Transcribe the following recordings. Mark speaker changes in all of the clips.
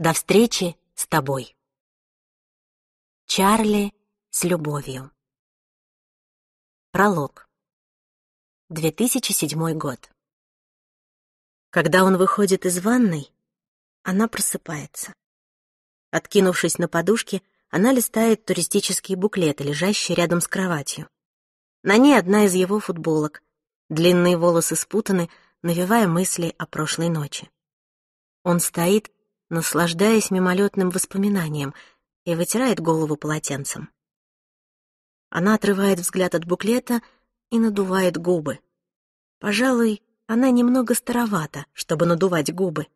Speaker 1: До встречи с тобой. Чарли с любовью. Пролог. 2007 год. Когда он выходит из ванной, она просыпается. Откинувшись на подушке, она листает туристические буклеты, лежащие рядом с кроватью. На ней одна из его футболок. Длинные волосы спутаны, навевая мысли о прошлой ночи. Он стоит наслаждаясь мимолетным воспоминанием, и вытирает голову полотенцем. Она отрывает взгляд от буклета и надувает губы. Пожалуй, она немного старовата, чтобы надувать губы,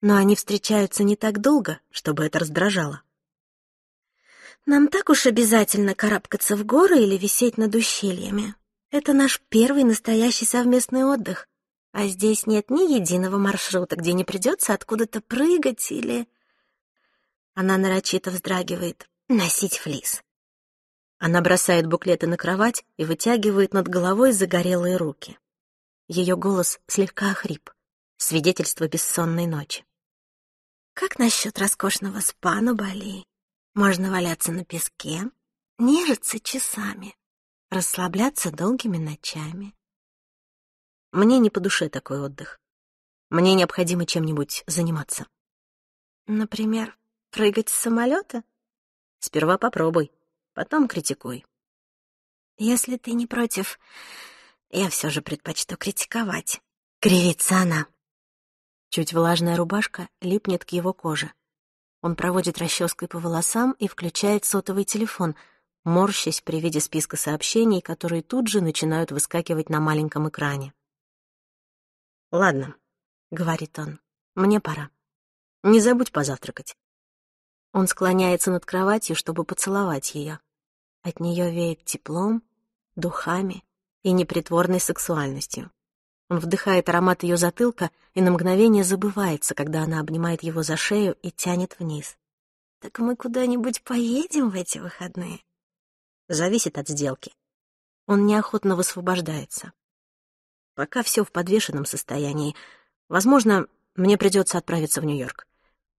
Speaker 1: но они встречаются не так долго, чтобы это раздражало. «Нам так уж обязательно карабкаться в горы или висеть над ущельями. Это наш первый настоящий совместный отдых. А здесь нет ни единого маршрута, где не придется откуда-то прыгать или... Она нарочито вздрагивает. Носить флис. Она бросает буклеты на кровать и вытягивает над головой загорелые руки. Ее голос слегка охрип. Свидетельство бессонной ночи. Как насчет роскошного спа на Бали? Можно валяться на песке, нежиться часами, расслабляться долгими ночами. Мне не по душе такой отдых. Мне необходимо чем-нибудь заниматься. Например, прыгать с самолета? Сперва попробуй, потом критикуй. Если ты не против, я все же предпочту критиковать. Кривится она. Чуть влажная рубашка липнет к его коже. Он проводит расческой по волосам и включает сотовый телефон, морщась при виде списка сообщений, которые тут же начинают выскакивать на маленьком экране. «Ладно», — говорит он, — «мне пора. Не забудь позавтракать». Он склоняется над кроватью, чтобы поцеловать ее. От нее веет теплом, духами и непритворной сексуальностью. Он вдыхает аромат ее затылка и на мгновение забывается, когда она обнимает его за шею и тянет вниз. «Так мы куда-нибудь поедем в эти выходные?» Зависит от сделки. Он неохотно высвобождается. Пока все в подвешенном состоянии. Возможно, мне придется отправиться в Нью-Йорк.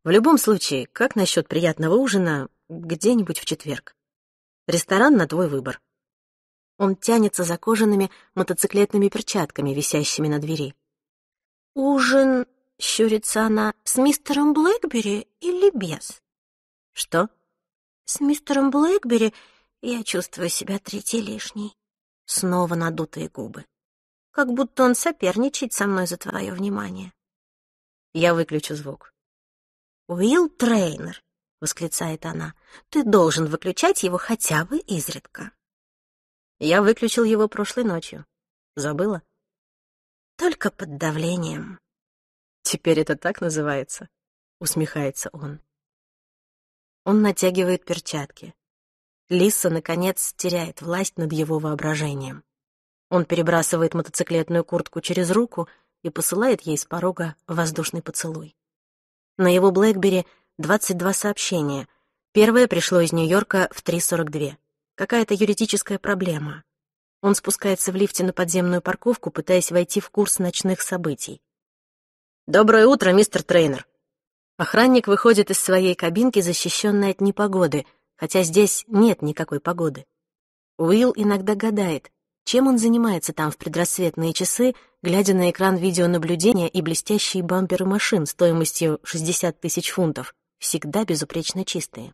Speaker 1: В любом случае, как насчет приятного ужина где-нибудь в четверг? Ресторан на твой выбор. Он тянется за кожаными мотоциклетными перчатками, висящими на двери. «Ужин», — щурится она, — «с мистером Блэкбери или без?» «Что?» «С мистером Блэкбери я чувствую себя третьей лишней». Снова надутые губы как будто он соперничает со мной за твое внимание. Я выключу звук. «Уилл Трейнер», — восклицает она, — «ты должен выключать его хотя бы изредка». Я выключил его прошлой ночью. Забыла? Только под давлением. Теперь это так называется, усмехается он. Он натягивает перчатки. Лиса, наконец, теряет власть над его воображением. Он перебрасывает мотоциклетную куртку через руку и посылает ей с порога воздушный поцелуй. На его Блэкбери 22 сообщения. Первое пришло из Нью-Йорка в 3.42. Какая-то юридическая проблема. Он спускается в лифте на подземную парковку, пытаясь войти в курс ночных событий. «Доброе утро, мистер Трейнер!» Охранник выходит из своей кабинки, защищенной от непогоды, хотя здесь нет никакой погоды. Уилл иногда гадает, чем он занимается там в предрассветные часы, глядя на экран видеонаблюдения и блестящие бамперы машин стоимостью 60 тысяч фунтов, всегда безупречно чистые?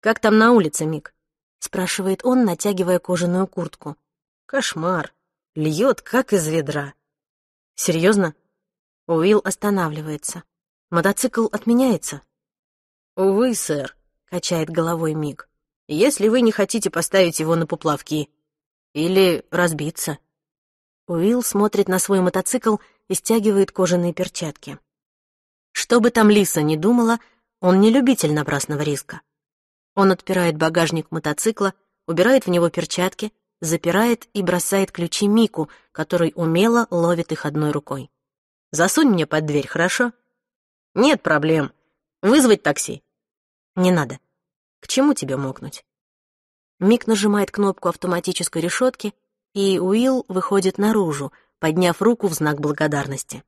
Speaker 1: «Как там на улице, Мик?» — спрашивает он, натягивая кожаную куртку. «Кошмар! Льет, как из ведра!» «Серьезно?» Уилл останавливается. «Мотоцикл отменяется?» «Увы, сэр», — качает головой Мик. «Если вы не хотите поставить его на поплавки, или разбиться. Уилл смотрит на свой мотоцикл и стягивает кожаные перчатки. Что бы там Лиса ни думала, он не любитель напрасного риска. Он отпирает багажник мотоцикла, убирает в него перчатки, запирает и бросает ключи Мику, который умело ловит их одной рукой. «Засунь мне под дверь, хорошо?» «Нет проблем. Вызвать такси». «Не надо. К чему тебе мокнуть?» Мик нажимает кнопку автоматической решетки, и Уилл выходит наружу, подняв руку в знак благодарности.